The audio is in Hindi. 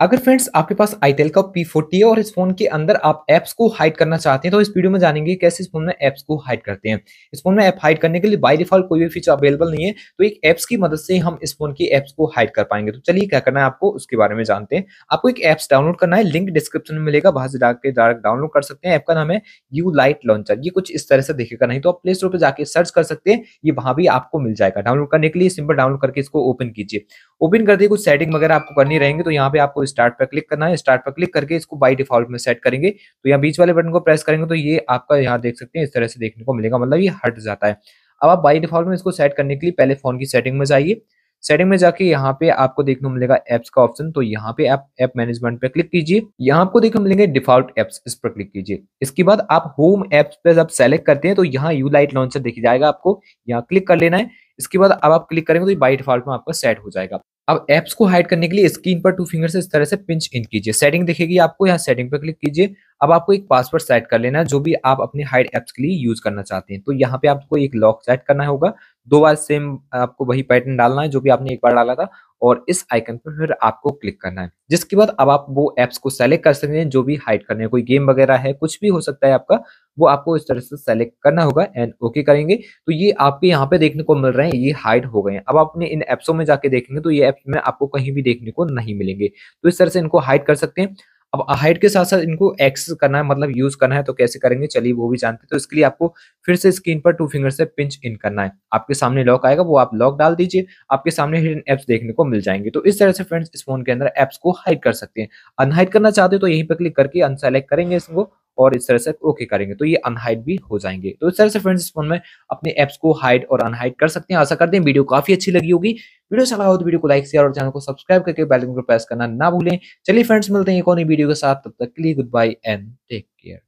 अगर फ्रेंड्स आपके पास आईटेल का पी फोर्टी है और इस फोन के अंदर आप एप्स को हाइड करना चाहते हैं तो इस वीडियो में जानेंगे कैसे इस फोन में एप्स को हाइड करते हैं इस फोन में ऐप हाइड करने के लिए बाई डिफॉल्ट कोई भी फीचर अवेलेबल नहीं है तो एक एप्स की मदद से हम इस फोन की एप्स को हाइड कर पाएंगे तो चलिए क्या करना है आपको उसके बारे में जानते हैं आपको एक ऐप्स डाउनलोड करना है लिंक डिस्क्रिप्शन में मिलेगा वहां से डाक डायरेक्ट डाउनलोड कर सकते हैं ऐप का नाम है यू लाइट लॉन्चर ये कुछ इस तरह से देखेगा नहीं तो आप प्ले स्टोर पर जाकर सर्च कर सकते हैं ये वहां भी आपको मिल जाएगा डाउनलोड करने के लिए सिंपल डाउनलोड करके इसको ओपन कीजिए ओपन करते ही कुछ सेटिंग वगैरह आपको करनी रहेंगे तो यहाँ पे आपको स्टार्ट पर क्लिक करना है स्टार्ट पर क्लिक करके इसको बाई डिफॉल्ट में सेट करेंगे तो यहाँ बीच वाले बटन को प्रेस करेंगे तो ये आपका यहाँ देख सकते हैं इस तरह से देखने को मिलेगा मतलब ये हट जाता है अब आप बाई डिफॉल्ट में इसको सेट करने के लिए पहले फोन की सेटिंग में जाइए सेटिंग में जाके यहाँ पे आपको देखने को मिलेगा एप्स का ऑप्शन तो यहाँ पे आप ऐप मैनेजमेंट पे क्लिक कीजिए यहाँ आपको देखने मिलेंगे डिफॉल्ट एप्स इस पर क्लिक कीजिए इसके बाद आप होम एप्स पे जब सेलेक्ट करते हैं तो यहाँ यू लाइट लॉन्चर देखी जाएगा आपको यहाँ क्लिक कर लेना है इसके बाद अब आप क्लिक करेंगे तो बाई डिफॉल्ट में आपका सेट हो जाएगा अब एप्स को हाइड करने के लिए स्क्रीन पर टू फिंगर से इस तरह से पिंच इन कीजिए सेटिंग दिखेगी आपको यहाँ सेटिंग पर क्लिक कीजिए अब आपको एक पासवर्ड सेट कर लेना है जो भी आप अपने हाइड एप्स के लिए यूज करना चाहते हैं तो यहाँ पे आपको एक लॉक सेट करना होगा दो बार सेम आपको वही पैटर्न डालना है जो भी आपने एक बार डाला था और इस आइकन पर फिर आपको क्लिक करना है जिसके बाद अब आप वो एप्स को सेलेक्ट कर सकते हैं जो भी हाइड करने कोई गेम वगैरह है कुछ भी हो सकता है आपका वो आपको इस तरह से सेलेक्ट करना होगा एंड ओके करेंगे तो ये आपके यहाँ पे देखने को मिल रहे हैं ये हाइड हो गए हैं अब आपने इन एप्सों में जाके देखेंगे तो ये ऐप्स में आपको कहीं भी देखने को नहीं मिलेंगे तो इस तरह से इनको हाइड कर सकते हैं अब हाइट के साथ साथ इनको एक्सेस करना है मतलब यूज करना है तो कैसे करेंगे चलिए वो भी जानते हैं तो इसके लिए आपको फिर से स्क्रीन पर टू फिंगर से पिंच इन करना है आपके सामने लॉक आएगा वो आप लॉक डाल दीजिए आपके सामने हिडन एप्स देखने को मिल जाएंगे तो इस तरह से फ्रेंड्स इस फोन के अंदर एप्स को हाइड कर सकते हैं अनहाइड करना चाहते हो तो यहीं पर क्लिक करके अनसेलेक्ट करेंगे इसको और इस तरह से ओके करेंगे तो ये अनहाइड भी हो जाएंगे तो इस तरह से फ्रेंड्स फोन में अपने एप्स को हाइड और अनहाइड कर सकते हैं आशा करते हैं वीडियो काफी अच्छी लगी होगी वीडियो चला हो तो वीडियो को लाइक शेयर और चैनल को सब्सक्राइब करके बेल आइकन को प्रेस करना ना भूलें चलिए फ्रेंड्स मिलते हैं एक और नई वीडियो के साथ तब तक के लिए goodbye and take care